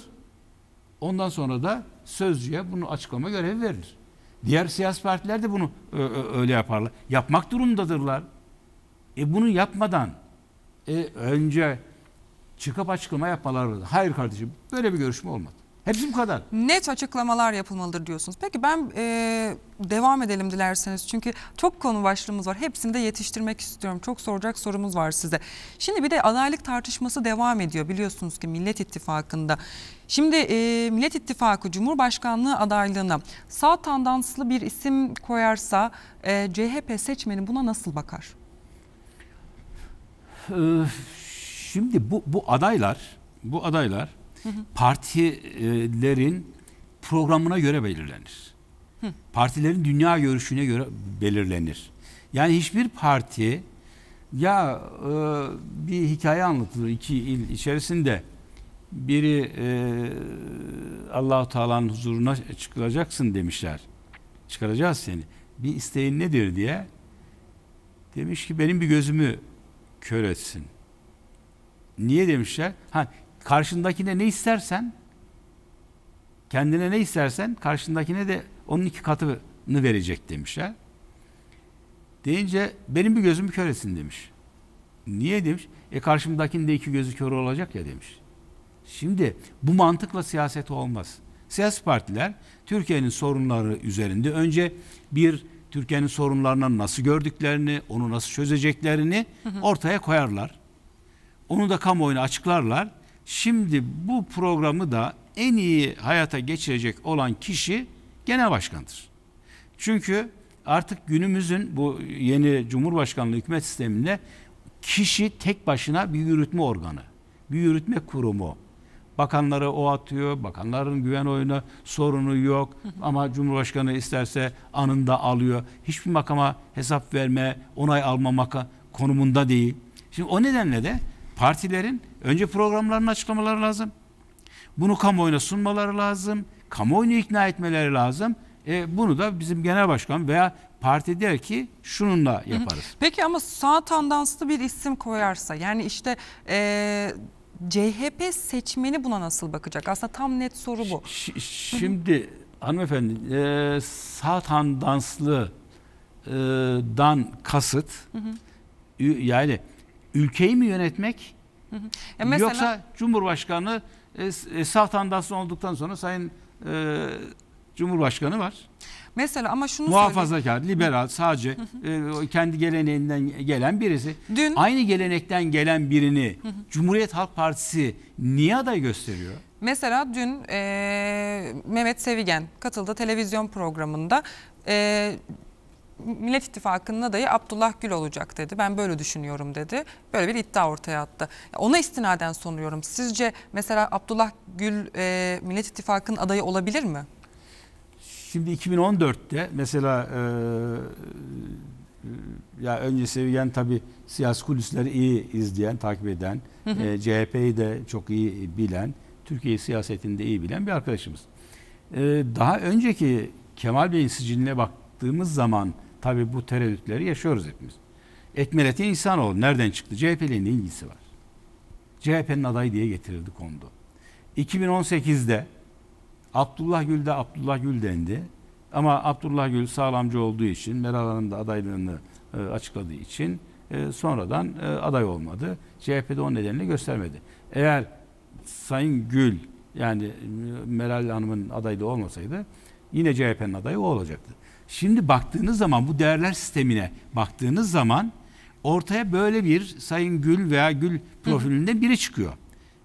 B: Ondan sonra da sözcüye bunu açıklama görevi verilir. Diğer siyasi partiler de bunu öyle yaparlar. Yapmak durumdadırlar. E bunu yapmadan e önce çıkıp açıklama yapmaları Hayır kardeşim
A: böyle bir görüşme olmadı. Hepsi bu kadar. Net açıklamalar yapılmalıdır diyorsunuz. Peki ben e, devam edelim dilerseniz. Çünkü çok konu başlığımız var. Hepsini de yetiştirmek istiyorum. Çok soracak sorumuz var size. Şimdi bir de adaylık tartışması devam ediyor. Biliyorsunuz ki Millet İttifakı'nda. Şimdi e, Millet İttifakı Cumhurbaşkanlığı adaylığına sağ tandanslı bir isim koyarsa e, CHP seçmeni buna nasıl bakar?
B: Ee, şimdi bu, bu adaylar bu adaylar Partilerin programına göre belirlenir. Partilerin dünya görüşüne göre belirlenir. Yani hiçbir parti ya e, bir hikaye anlatılır iki il içerisinde biri e, Allahu Teala'nın huzuruna çıkılacaksın demişler. Çıkaracağız seni. Bir isteğin nedir diye demiş ki benim bir gözümü kör etsin. Niye demişler? Ha karşındakine ne istersen kendine ne istersen karşındakine de onun iki katını verecek demişler. Deyince benim bir gözüm kör etsin demiş. Niye demiş? E karşımdakinin de iki gözü kör olacak ya demiş. Şimdi bu mantıkla siyaset olmaz. Siyasi partiler Türkiye'nin sorunları üzerinde önce bir Türkiye'nin sorunlarına nasıl gördüklerini, onu nasıl çözeceklerini hı hı. ortaya koyarlar. Onu da kamuoyuna açıklarlar. Şimdi bu programı da en iyi hayata geçirecek olan kişi genel başkandır. Çünkü artık günümüzün bu yeni Cumhurbaşkanlığı hükümet sisteminde kişi tek başına bir yürütme organı, bir yürütme kurumu. Bakanları o atıyor, bakanların güven oyunu sorunu yok ama Cumhurbaşkanı isterse anında alıyor. Hiçbir makama hesap verme, onay alma maka konumunda değil. Şimdi o nedenle de partilerin önce programlarını açıklamaları lazım. Bunu kamuoyuna sunmaları lazım. Kamuoyunu ikna etmeleri lazım. E, bunu da bizim genel başkan veya parti der ki şununla yaparız.
A: Peki ama sağ tandanslı bir isim koyarsa yani işte e, CHP seçmeni buna nasıl bakacak? Aslında tam net soru bu. Ş şimdi
B: hanımefendi e, sağ tandanslı e, dan kasıt hı hı. yani ülkeyi mi yönetmek
A: E mesela, yoksa
B: Cumhurbaşkanı e, e saf tandansın olduktan sonra Sayın e, Cumhurbaşkanı var.
A: Mesela ama şunu muhafazakar,
B: söyleyeyim. liberal, sadece e, kendi geleneğinden gelen birisi. Dün aynı gelenekten gelen birini Cumhuriyet Halk Partisi niye aday gösteriyor?
A: Mesela dün e, Mehmet Sevigen katıldı televizyon programında. E, Millet İttifakı'nın adayı Abdullah Gül olacak dedi. Ben böyle düşünüyorum dedi. Böyle bir iddia ortaya attı. Ona istinaden soruyorum. Sizce mesela Abdullah Gül e, Millet İttifakı'nın adayı olabilir mi?
B: Şimdi 2014'te mesela e, e, ya önce seviyen tabi siyasi kulisleri iyi izleyen, takip eden, E, CHP'yi de çok iyi bilen, Türkiye siyasetinde iyi bilen bir arkadaşımız. E, daha önceki Kemal Bey'in siciline baktığımız zaman Tabii bu tereddütleri yaşıyoruz hepimiz. Ekmeleti İhsanoğlu nereden çıktı? CHP'nin ilgisi var. CHP'nin adayı diye getirildi kondu. 2018'de Abdullah Gül de Abdullah Gül dendi. Ama Abdullah Gül sağlamcı olduğu için Meral Hanım da adaylığını e, açıkladığı için e, sonradan e, aday olmadı. CHP'de o nedenini göstermedi. Eğer Sayın Gül yani e, Meral Hanım'ın adaylığı olmasaydı yine CHP'nin adayı o olacaktı. Şimdi baktığınız zaman bu değerler sistemine baktığınız zaman ortaya böyle bir Sayın Gül veya Gül profilinde biri çıkıyor.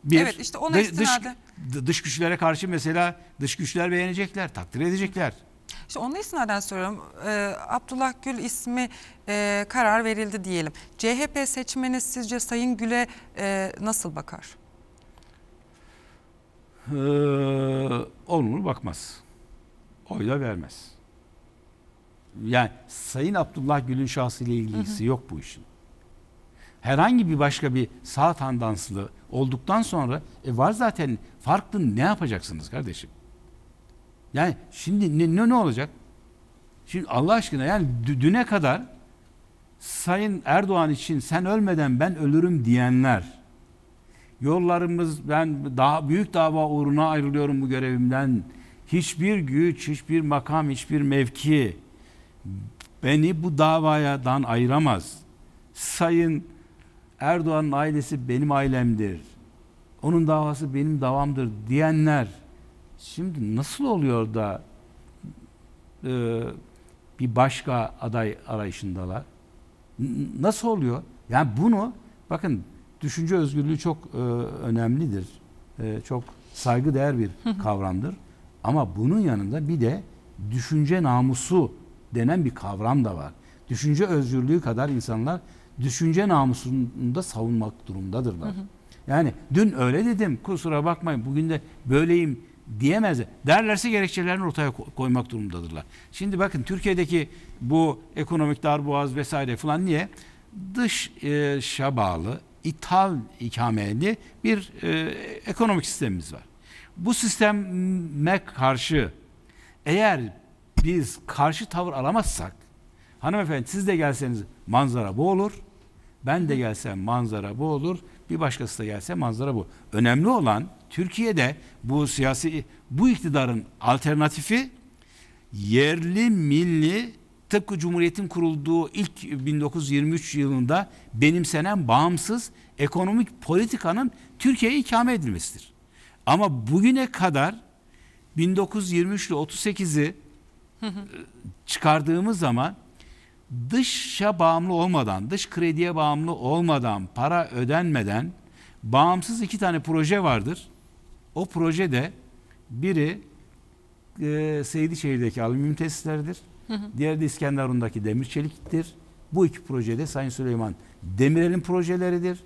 B: Bir, evet işte ona dış, istinade. Dış güçlere karşı mesela dış güçler beğenecekler, takdir edecekler.
A: İşte onun istinaden soruyorum. Ee, Abdullah Gül ismi e, karar verildi diyelim. CHP seçmeni sizce Sayın Gül'e e, nasıl bakar?
B: Ee, olumlu bakmaz. da vermez yani Sayın Abdullah Gül'ün şahsıyla ilgisi hı hı. yok bu işin. Herhangi bir başka bir sağ tandanslı olduktan sonra e var zaten farklı ne yapacaksınız kardeşim? Yani şimdi ne, ne, ne olacak? Şimdi Allah aşkına yani düne kadar Sayın Erdoğan için sen ölmeden ben ölürüm diyenler yollarımız ben daha büyük dava uğruna ayrılıyorum bu görevimden hiçbir güç, hiçbir makam, hiçbir mevki beni bu davadan ayıramaz. Sayın Erdoğan'ın ailesi benim ailemdir. Onun davası benim davamdır diyenler şimdi nasıl oluyor da e, bir başka aday arayışındalar? nasıl oluyor? Yani bunu bakın düşünce özgürlüğü çok e, önemlidir. E, çok saygı değer bir kavramdır. Ama bunun yanında bir de düşünce namusu denen bir kavram da var. Düşünce özgürlüğü kadar insanlar düşünce namusunu da savunmak durumdadırlar. Hı hı. Yani dün öyle dedim kusura bakmayın bugün de böyleyim diyemez. Derlerse gerekçelerini ortaya koymak durumdadırlar. Şimdi bakın Türkiye'deki bu ekonomik darboğaz vesaire falan niye? Dış e, şabalı, ithal ikameli bir e, ekonomik sistemimiz var. Bu sisteme karşı eğer biz karşı tavır alamazsak hanımefendi siz de gelseniz manzara bu olur. Ben de gelsem manzara bu olur. Bir başkası da gelse manzara bu. Önemli olan Türkiye'de bu siyasi bu iktidarın alternatifi yerli milli tıpkı Cumhuriyet'in kurulduğu ilk 1923 yılında benimsenen bağımsız ekonomik politikanın Türkiye'ye ikame edilmesidir. Ama bugüne kadar 1923 ile 38'i çıkardığımız zaman dışa bağımlı olmadan, dış krediye bağımlı olmadan, para ödenmeden bağımsız iki tane proje vardır. O projede biri e, Seydişehir'deki alüminyum tesislerdir. Hı Diğeri de İskenderun'daki demir çeliktir. Bu iki projede Sayın Süleyman Demirel'in projeleridir.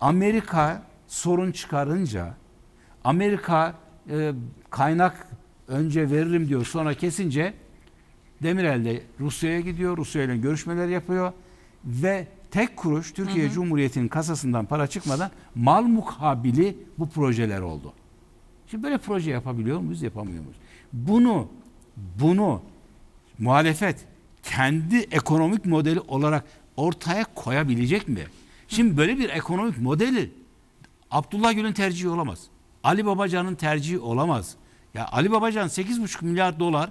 B: Amerika sorun çıkarınca Amerika e, kaynak önce veririm diyor sonra kesince Demirel de Rusya'ya gidiyor. Rusya ile görüşmeler yapıyor ve tek kuruş Türkiye hı hı. Cumhuriyeti'nin kasasından para çıkmadan mal mukabili bu projeler oldu. Şimdi böyle proje yapabiliyor muyuz, yapamıyor muyuz? Bunu bunu muhalefet kendi ekonomik modeli olarak ortaya koyabilecek mi? Şimdi böyle bir ekonomik modeli Abdullah Gül'ün tercihi olamaz. Ali Babacan'ın tercihi olamaz. Ya Ali Babacan 8,5 milyar dolar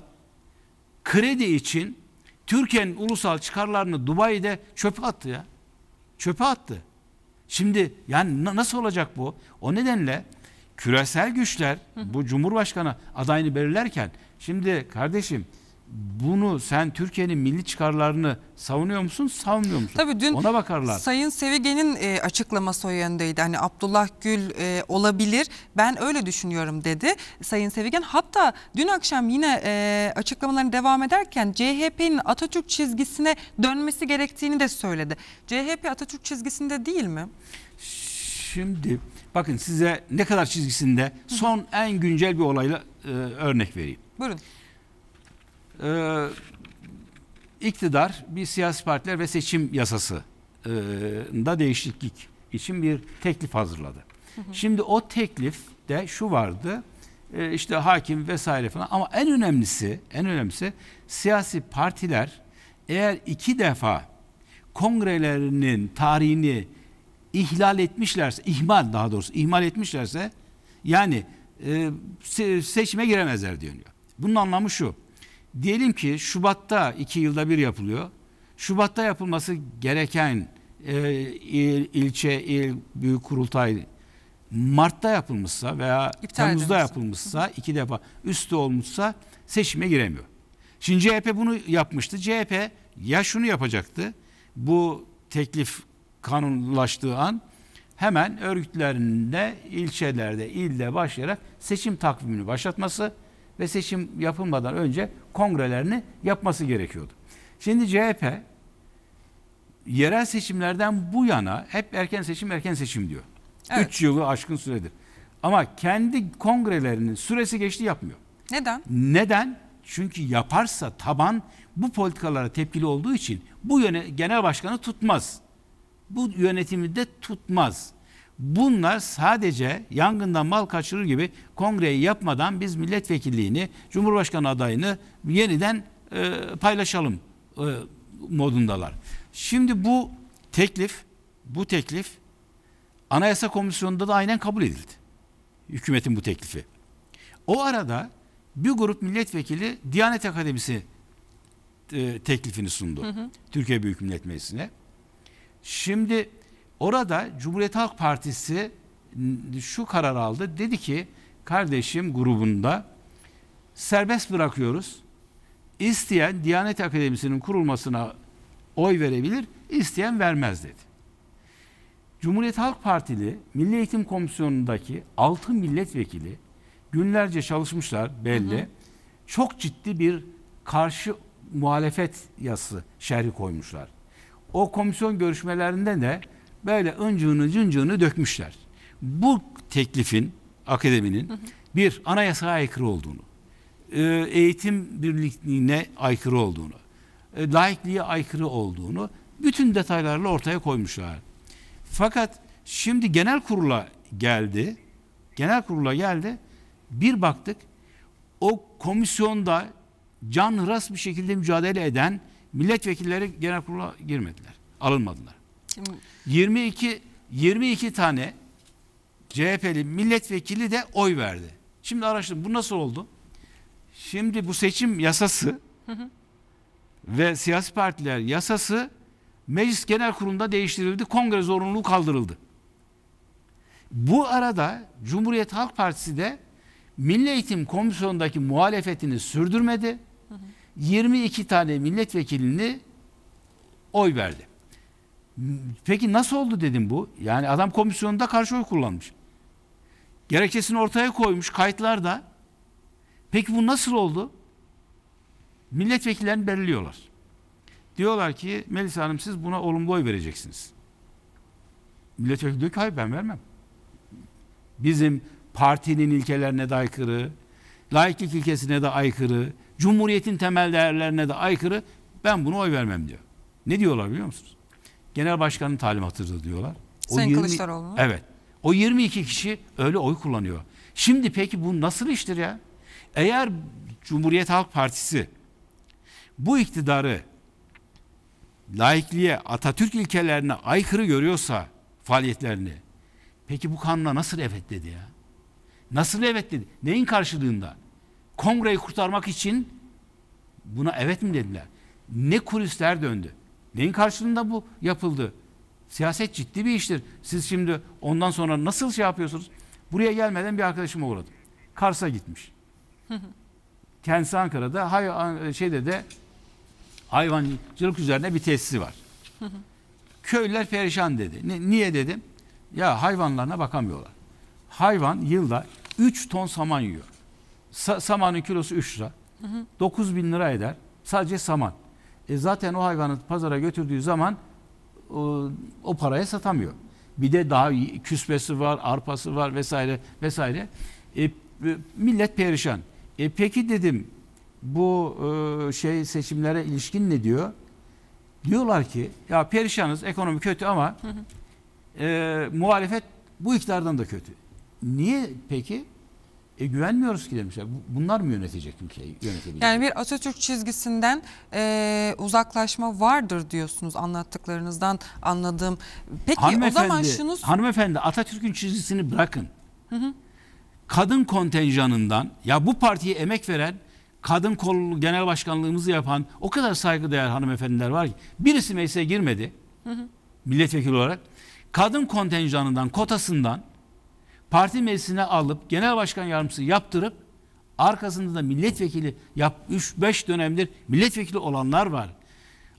B: kredi için Türkiye'nin ulusal çıkarlarını Dubai'de çöpe attı ya. Çöpe attı. Şimdi yani nasıl olacak bu? O nedenle küresel güçler bu Cumhurbaşkanı adayını belirlerken şimdi kardeşim bunu sen Türkiye'nin milli çıkarlarını savunuyor musun, savunmuyor musun? Tabii dün ona bakarlar. Sayın
A: Sevigen'in e, açıklaması o yöndeydi. Hani Abdullah Gül e, olabilir. Ben öyle düşünüyorum dedi Sayın Sevigen. Hatta dün akşam yine e, açıklamalarını devam ederken CHP'nin Atatürk çizgisine dönmesi gerektiğini de söyledi. CHP Atatürk çizgisinde değil mi?
B: Şimdi bakın size ne kadar çizgisinde son en güncel bir olayla e, örnek vereyim. Buyurun e, iktidar bir siyasi partiler ve seçim yasası e, da değişiklik için bir teklif hazırladı. Hı hı. Şimdi o teklif de şu vardı e, işte hakim vesaire falan ama en önemlisi en önemlisi siyasi partiler eğer iki defa kongrelerinin tarihini ihlal etmişlerse ihmal daha doğrusu ihmal etmişlerse yani e, seçime giremezler diyor. Bunun anlamı şu. Diyelim ki Şubat'ta iki yılda bir yapılıyor. Şubat'ta yapılması gereken e, il, ilçe, il, büyük kurultay Mart'ta yapılmışsa veya İptal Temmuz'da edilmişsin. yapılmışsa iki defa üstü olmuşsa seçime giremiyor. Şimdi CHP bunu yapmıştı. CHP ya şunu yapacaktı. Bu teklif kanunlaştığı an hemen örgütlerinde, ilçelerde, ilde başlayarak seçim takvimini başlatması ve seçim yapılmadan önce kongrelerini yapması gerekiyordu. Şimdi CHP yerel seçimlerden bu yana hep erken seçim erken seçim diyor. 3 evet. Üç yılı aşkın süredir. Ama kendi kongrelerinin süresi geçti yapmıyor. Neden? Neden? Çünkü yaparsa taban bu politikalara tepkili olduğu için bu yöne, genel başkanı tutmaz. Bu yönetimi de tutmaz. Bunlar sadece yangından mal kaçırır gibi kongreyi yapmadan biz milletvekilliğini, cumhurbaşkanı adayını yeniden e, paylaşalım e, modundalar. Şimdi bu teklif, bu teklif Anayasa Komisyonu'nda da aynen kabul edildi. Hükümetin bu teklifi. O arada bir grup milletvekili Diyanet Akademisi e, teklifini sundu. Hı hı. Türkiye Büyük Millet Meclisi'ne. Şimdi Orada Cumhuriyet Halk Partisi şu karar aldı. Dedi ki kardeşim grubunda serbest bırakıyoruz. İsteyen Diyanet Akademisi'nin kurulmasına oy verebilir, isteyen vermez dedi. Cumhuriyet Halk Partili Milli Eğitim Komisyonu'ndaki 6 milletvekili günlerce çalışmışlar belli. Hı hı. Çok ciddi bir karşı muhalefet yası şerhi koymuşlar. O komisyon görüşmelerinde de böyle öncüğünü cüncüğünü dökmüşler. Bu teklifin akademinin bir anayasaya aykırı olduğunu, e, eğitim birlikliğine aykırı olduğunu, e, laikliğe aykırı olduğunu bütün detaylarla ortaya koymuşlar. Fakat şimdi genel kurula geldi. Genel kurula geldi. Bir baktık o komisyonda canhıras bir şekilde mücadele eden milletvekilleri genel kurula girmediler. Alınmadılar. Şimdi... 22 22 tane CHP'li milletvekili de oy verdi. Şimdi araştırdım bu nasıl oldu? Şimdi bu seçim yasası ve siyasi partiler yasası Meclis Genel Kurulu'nda değiştirildi. Kongre zorunluluğu kaldırıldı. Bu arada Cumhuriyet Halk Partisi de Milli Eğitim Komisyonu'ndaki muhalefetini sürdürmedi. 22 tane milletvekilini oy verdi. Peki nasıl oldu dedim bu? Yani adam komisyonunda karşı oy kullanmış. Gerekçesini ortaya koymuş kayıtlarda. Peki bu nasıl oldu? Milletvekillerini belirliyorlar. Diyorlar ki Melisa Hanım siz buna olumlu oy vereceksiniz. Milletvekili diyor ki hayır ben vermem. Bizim partinin ilkelerine de aykırı, laiklik ilkesine de aykırı, cumhuriyetin temel değerlerine de aykırı ben buna oy vermem diyor. Ne diyorlar biliyor musunuz? genel başkanın talimatıdır diyorlar. O Sayın 20, Kılıçdaroğlu. Evet. O 22 kişi öyle oy kullanıyor. Şimdi peki bu nasıl iştir ya? Eğer Cumhuriyet Halk Partisi bu iktidarı laikliğe, Atatürk ilkelerine aykırı görüyorsa faaliyetlerini peki bu kanuna nasıl evet dedi ya? Nasıl evet dedi? Neyin karşılığında? Kongreyi kurtarmak için buna evet mi dediler? Ne kulisler döndü? Neyin karşılığında bu yapıldı? Siyaset ciddi bir iştir. Siz şimdi ondan sonra nasıl şey yapıyorsunuz? Buraya gelmeden bir arkadaşıma uğradım. Kars'a gitmiş. [LAUGHS] Kendisi Ankara'da hay şeyde de hayvancılık üzerine bir tesisi var. [LAUGHS] Köylüler perişan dedi. Ne, niye dedim? Ya hayvanlarına bakamıyorlar. Hayvan yılda 3 ton saman yiyor. Sa samanın kilosu 3 lira. 9 bin lira eder. Sadece saman. E zaten o hayvanı pazara götürdüğü zaman o, o paraya satamıyor. Bir de daha küsbesi var, arpası var vesaire vesaire. E, e, millet perişan. E peki dedim bu e, şey seçimlere ilişkin ne diyor? Diyorlar ki ya perişanız ekonomi kötü ama hı
C: hı.
B: E, muhalefet bu iktidardan da kötü. Niye peki? E güvenmiyoruz ki demişler. Bunlar mı yönetecek ülkeyi? Yönetebilecek?
A: Yani bir Atatürk çizgisinden e, uzaklaşma vardır diyorsunuz anlattıklarınızdan anladığım. Peki o zaman şunu... Hanımefendi Atatürk'ün çizgisini bırakın. Hı hı. Kadın
B: kontenjanından ya bu partiye emek veren kadın kolu genel başkanlığımızı yapan o kadar saygıdeğer hanımefendiler var ki birisi meclise girmedi hı hı. milletvekili olarak. Kadın kontenjanından kotasından parti meclisine alıp genel başkan yardımcısı yaptırıp arkasında da milletvekili yap 3-5 dönemdir milletvekili olanlar var.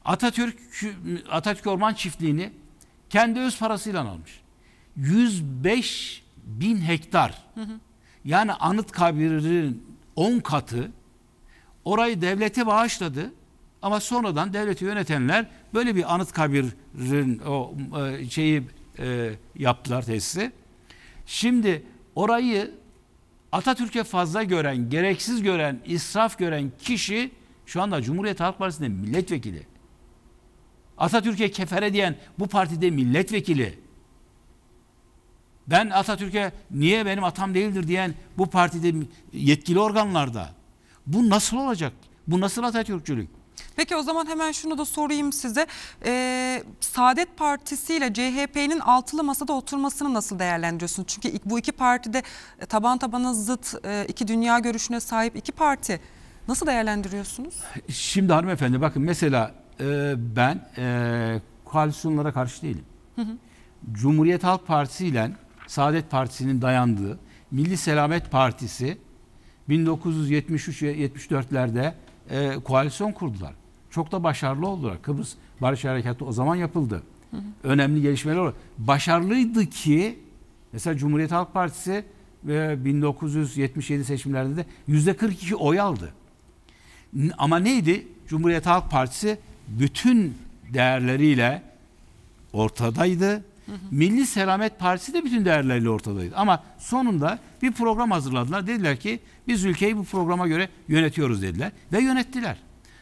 B: Atatürk Atatürk Orman Çiftliği'ni kendi öz parasıyla almış. 105 bin hektar. Hı hı. Yani anıt kabirlerin 10 katı orayı devlete bağışladı. Ama sonradan devleti yönetenler böyle bir anıt kabirin o e, şeyi e, yaptılar tesisi. Şimdi orayı Atatürk'e fazla gören, gereksiz gören, israf gören kişi şu anda Cumhuriyet Halk Partisi'nde milletvekili. Atatürk'e kefere diyen bu partide milletvekili. Ben Atatürk'e niye benim atam değildir diyen bu partide yetkili organlarda. Bu nasıl olacak? Bu nasıl Atatürkçülük?
A: Peki o zaman hemen şunu da sorayım size. Ee, Saadet Partisi ile CHP'nin altılı masada oturmasını nasıl değerlendiriyorsun? Çünkü bu iki partide e, taban tabana zıt e, iki dünya görüşüne sahip iki parti. Nasıl değerlendiriyorsunuz?
B: Şimdi hanımefendi bakın mesela e, ben e, koalisyonlara karşı değilim. Hı hı. Cumhuriyet Halk Partisi ile Saadet Partisi'nin dayandığı Milli Selamet Partisi 1973-74'lerde e, koalisyon kurdular. Çok da başarılı oldular. Kıbrıs Barış Harekatı o zaman yapıldı. Hı hı. Önemli gelişmeler oldu. Başarılıydı ki mesela Cumhuriyet Halk Partisi ve 1977 seçimlerinde de %42 oy aldı. Ama neydi? Cumhuriyet Halk Partisi bütün değerleriyle ortadaydı Hı Milli Selamet Partisi de bütün değerleriyle ortadaydı. Ama sonunda bir program hazırladılar. Dediler ki biz ülkeyi bu programa göre yönetiyoruz dediler. Ve yönettiler.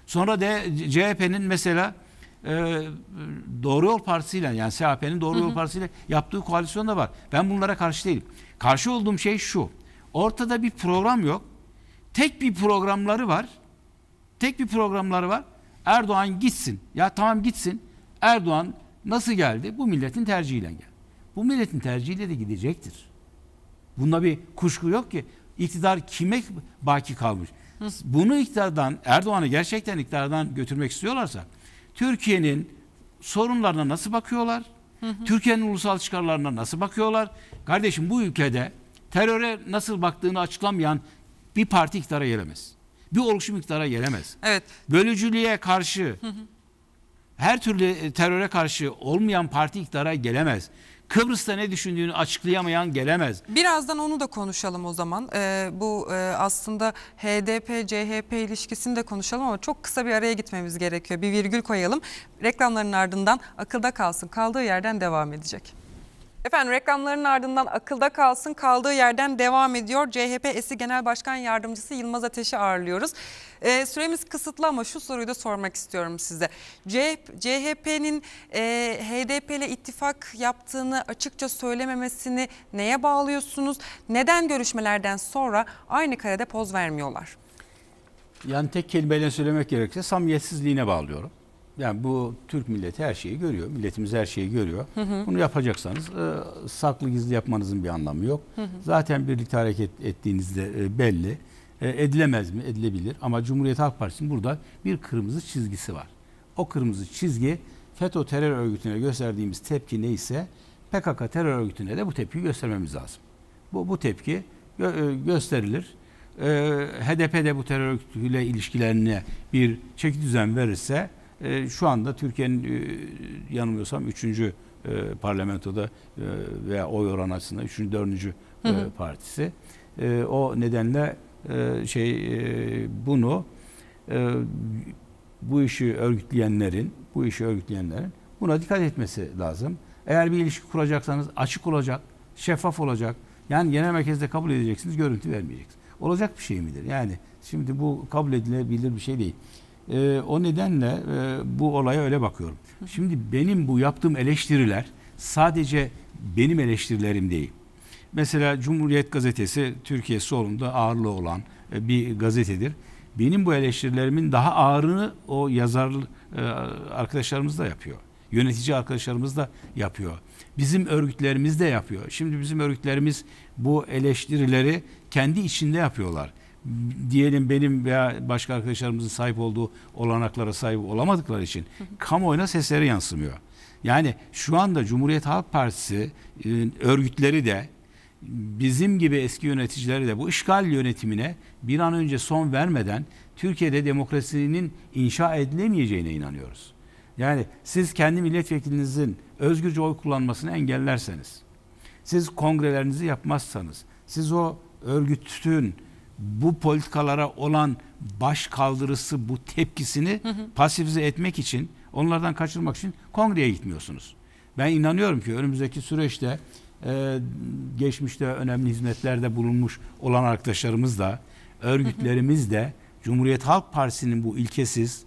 B: Sonra de CHP'nin mesela e, Doğru Yol Partisi ile yani CHP'nin Doğru hı Yol Partisi ile yaptığı koalisyon da var. Ben bunlara karşı değilim. Karşı olduğum şey şu. Ortada bir program yok. Tek bir programları var. Tek bir programları var. Erdoğan gitsin. Ya tamam gitsin. Erdoğan Nasıl geldi? Bu milletin tercihiyle geldi. Bu milletin tercihiyle de gidecektir. Bunda bir kuşku yok ki. İktidar kime baki kalmış? Bunu iktidardan, Erdoğan'ı gerçekten iktidardan götürmek istiyorlarsa Türkiye'nin sorunlarına nasıl bakıyorlar? Türkiye'nin ulusal çıkarlarına nasıl bakıyorlar? Kardeşim bu ülkede teröre nasıl baktığını açıklamayan bir parti iktidara gelemez. Bir oluşum iktidara gelemez. Evet. Bölücülüğe karşı her türlü e, teröre karşı olmayan parti iktidara gelemez. Kıbrıs'ta ne düşündüğünü açıklayamayan gelemez.
A: Birazdan onu da konuşalım o zaman. Ee, bu e, aslında HDP-CHP ilişkisini de konuşalım ama çok kısa bir araya gitmemiz gerekiyor. Bir virgül koyalım. Reklamların ardından akılda kalsın kaldığı yerden devam edecek. Efendim reklamların ardından akılda kalsın kaldığı yerden devam ediyor. CHP eski genel başkan yardımcısı Yılmaz Ateş'i ağırlıyoruz. E, süremiz kısıtlı ama şu soruyu da sormak istiyorum size. CHP'nin e, HDP ile ittifak yaptığını açıkça söylememesini neye bağlıyorsunuz? Neden görüşmelerden sonra aynı karede poz vermiyorlar?
B: Yani tek kelimeyle söylemek gerekirse samiyetsizliğine bağlıyorum. Yani bu Türk milleti her şeyi görüyor. Milletimiz her şeyi görüyor. Hı hı. Bunu yapacaksanız e, saklı gizli yapmanızın bir anlamı yok. Hı hı. Zaten birlikte hareket ettiğinizde e, belli. E, edilemez mi? Edilebilir. Ama Cumhuriyet Halk Partisi'nin burada bir kırmızı çizgisi var. O kırmızı çizgi FETÖ terör örgütüne gösterdiğimiz tepki neyse PKK terör örgütüne de bu tepkiyi göstermemiz lazım. Bu, bu tepki gö e, gösterilir. E, HDP de bu terör örgütüyle ilişkilerine bir çeki düzen verirse e, şu anda Türkiye'nin e, yanılmıyorsam üçüncü E, parlamentoda e, veya oy oran açısından üçüncü dördüncü E, partisi. E, o nedenle e, şey e, bunu e, bu işi örgütleyenlerin bu işi örgütleyenlerin buna dikkat etmesi lazım. Eğer bir ilişki kuracaksanız açık olacak, şeffaf olacak. Yani genel merkezde kabul edeceksiniz, görüntü vermeyeceksiniz. Olacak bir şey midir? Yani şimdi bu kabul edilebilir bir şey değil. E, o nedenle e, bu olaya öyle bakıyorum. Şimdi benim bu yaptığım eleştiriler sadece benim eleştirilerim değil. Mesela Cumhuriyet Gazetesi Türkiye solunda ağırlığı olan e, bir gazetedir. Benim bu eleştirilerimin daha ağırını o yazar e, arkadaşlarımız da yapıyor. Yönetici arkadaşlarımız da yapıyor. Bizim örgütlerimiz de yapıyor. Şimdi bizim örgütlerimiz bu eleştirileri kendi içinde yapıyorlar diyelim benim veya başka arkadaşlarımızın sahip olduğu olanaklara sahip olamadıkları için kamuoyuna sesleri yansımıyor. Yani şu anda Cumhuriyet Halk Partisi e, örgütleri de bizim gibi eski yöneticileri de bu işgal yönetimine bir an önce son vermeden Türkiye'de demokrasinin inşa edilemeyeceğine inanıyoruz. Yani siz kendi milletvekilinizin özgürce oy kullanmasını engellerseniz, siz kongrelerinizi yapmazsanız, siz o örgütün bu politikalara olan baş kaldırısı bu tepkisini hı hı. pasifize etmek için onlardan kaçırmak için kongreye gitmiyorsunuz. Ben inanıyorum ki önümüzdeki süreçte e, geçmişte önemli hizmetlerde bulunmuş olan arkadaşlarımız da örgütlerimiz de Cumhuriyet Halk Partisi'nin bu ilkesiz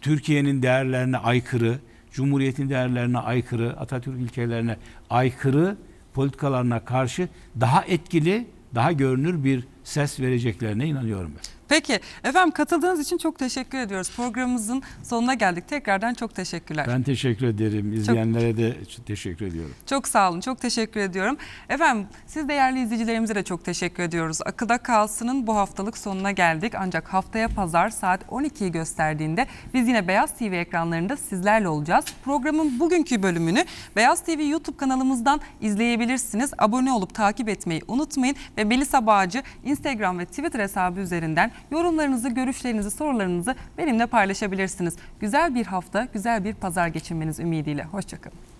B: Türkiye'nin değerlerine aykırı, Cumhuriyet'in değerlerine aykırı, Atatürk ilkelerine aykırı politikalarına karşı daha etkili, daha görünür bir ses vereceklerine inanıyorum ben.
A: Peki efendim katıldığınız için çok teşekkür ediyoruz. Programımızın sonuna geldik. Tekrardan çok teşekkürler. Ben
B: teşekkür ederim. İzleyenlere çok, de teşekkür ediyorum.
A: Çok sağ olun. Çok teşekkür ediyorum. Efendim siz değerli izleyicilerimize de çok teşekkür ediyoruz. Akıda Kalsın'ın bu haftalık sonuna geldik. Ancak haftaya pazar saat 12'yi gösterdiğinde biz yine Beyaz TV ekranlarında sizlerle olacağız. Programın bugünkü bölümünü Beyaz TV YouTube kanalımızdan izleyebilirsiniz. Abone olup takip etmeyi unutmayın ve Melisa Bağcı Instagram ve Twitter hesabı üzerinden yorumlarınızı, görüşlerinizi, sorularınızı benimle paylaşabilirsiniz. Güzel bir hafta, güzel bir pazar geçirmeniz ümidiyle. Hoşçakalın.